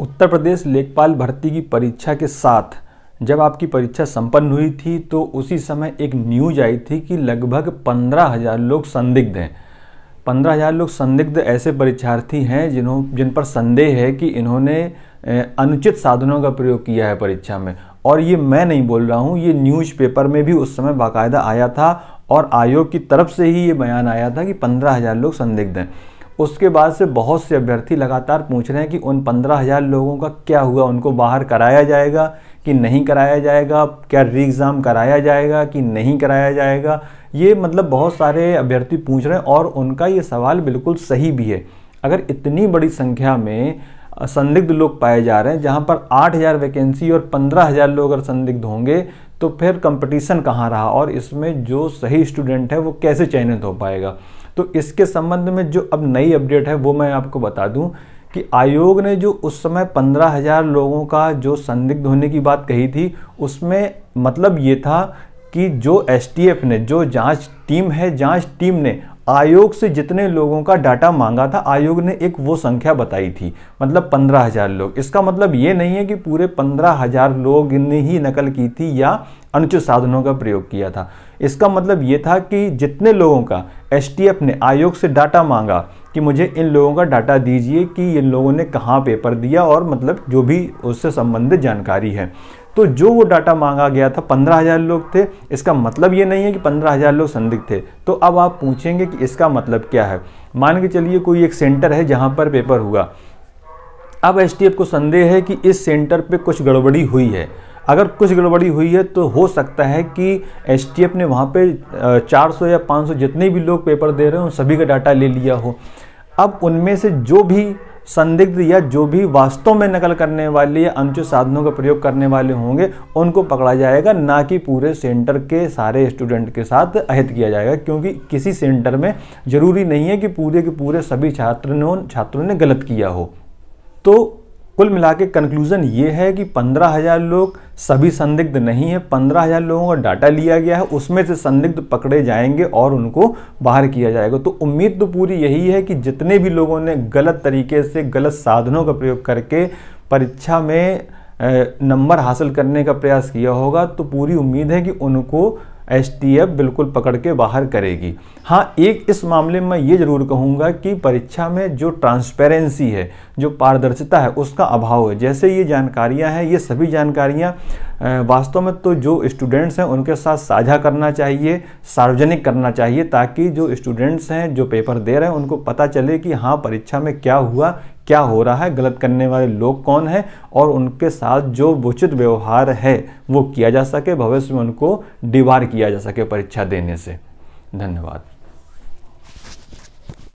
उत्तर प्रदेश लेखपाल भर्ती की परीक्षा के साथ जब आपकी परीक्षा संपन्न हुई थी तो उसी समय एक न्यूज आई थी कि लगभग पंद्रह हज़ार लोग संदिग्ध हैं पंद्रह हज़ार लोग संदिग्ध ऐसे परीक्षार्थी हैं जिन्हों जिन पर संदेह है कि इन्होंने अनुचित साधनों का प्रयोग किया है परीक्षा में और ये मैं नहीं बोल रहा हूँ ये न्यूज़पेपर में भी उस समय बाकायदा आया था और आयोग की तरफ से ही ये बयान आया था कि पंद्रह हज़ार लोग संदिग्ध हैं उसके बाद से बहुत से अभ्यर्थी लगातार पूछ रहे हैं कि उन पंद्रह हज़ार लोगों का क्या हुआ उनको बाहर कराया जाएगा कि नहीं कराया जाएगा क्या री एग्ज़ाम कराया जाएगा कि नहीं कराया जाएगा ये मतलब बहुत सारे अभ्यर्थी पूछ रहे हैं और उनका ये सवाल बिल्कुल सही भी है अगर इतनी बड़ी संख्या में संदिग्ध लोग पाए जा रहे हैं जहाँ पर 8000 वैकेंसी और 15000 लोग अगर संदिग्ध होंगे तो फिर कंपटीशन कहाँ रहा और इसमें जो सही स्टूडेंट है वो कैसे चयनित हो पाएगा तो इसके संबंध में जो अब नई अपडेट है वो मैं आपको बता दूं कि आयोग ने जो उस समय पंद्रह हज़ार लोगों का जो संदिग्ध होने की बात कही थी उसमें मतलब ये था कि जो एसटीएफ ने जो जांच टीम है जांच टीम ने आयोग से जितने लोगों का डाटा मांगा था आयोग ने एक वो संख्या बताई थी मतलब पंद्रह हजार लोग इसका मतलब ये नहीं है कि पूरे पंद्रह हजार लोग ने ही नकल की थी या अनुचित साधनों का प्रयोग किया था इसका मतलब ये था कि जितने लोगों का एसटीएफ ने आयोग से डाटा मांगा कि मुझे इन लोगों का डाटा दीजिए कि इन लोगों ने कहाँ पेपर दिया और मतलब जो भी उससे संबंधित जानकारी है तो जो वो डाटा मांगा गया था पंद्रह हज़ार लोग थे इसका मतलब ये नहीं है कि पंद्रह हज़ार लोग संदिग्ध थे तो अब आप पूछेंगे कि इसका मतलब क्या है मान के चलिए कोई एक सेंटर है जहाँ पर पेपर हुआ अब एस को संदेह है कि इस सेंटर पर कुछ गड़बड़ी हुई है अगर कुछ गड़बड़ी हुई है तो हो सकता है कि एस ने वहाँ पे 400 या 500 जितने भी लोग पेपर दे रहे हैं उन सभी का डाटा ले लिया हो अब उनमें से जो भी संदिग्ध या जो भी वास्तव में नकल करने वाले या अनुचित साधनों का प्रयोग करने वाले होंगे उनको पकड़ा जाएगा ना कि पूरे सेंटर के सारे स्टूडेंट के साथ अहित किया जाएगा क्योंकि किसी सेंटर में ज़रूरी नहीं है कि पूरे के पूरे सभी छात्रों ने छात्रों ने गलत किया हो तो कुल मिला के कंक्लूज़न ये है कि पंद्रह हज़ार लोग सभी संदिग्ध नहीं है पंद्रह हज़ार लोगों का डाटा लिया गया है उसमें से संदिग्ध पकड़े जाएंगे और उनको बाहर किया जाएगा तो उम्मीद तो पूरी यही है कि जितने भी लोगों ने गलत तरीके से गलत साधनों का प्रयोग करके परीक्षा में नंबर हासिल करने का प्रयास किया होगा तो पूरी उम्मीद है कि उनको एसटीएफ बिल्कुल पकड़ के बाहर करेगी हाँ एक इस मामले में ये ज़रूर कहूँगा कि परीक्षा में जो ट्रांसपेरेंसी है जो पारदर्शिता है उसका अभाव है जैसे ये जानकारियाँ हैं ये सभी जानकारियाँ वास्तव में तो जो स्टूडेंट्स हैं उनके साथ साझा करना चाहिए सार्वजनिक करना चाहिए ताकि जो स्टूडेंट्स हैं जो पेपर दे रहे हैं उनको पता चले कि हाँ परीक्षा में क्या हुआ क्या हो रहा है गलत करने वाले लोग कौन हैं और उनके साथ जो उचित व्यवहार है वो किया जा सके भविष्य में उनको डिवार किया जा सके परीक्षा देने से धन्यवाद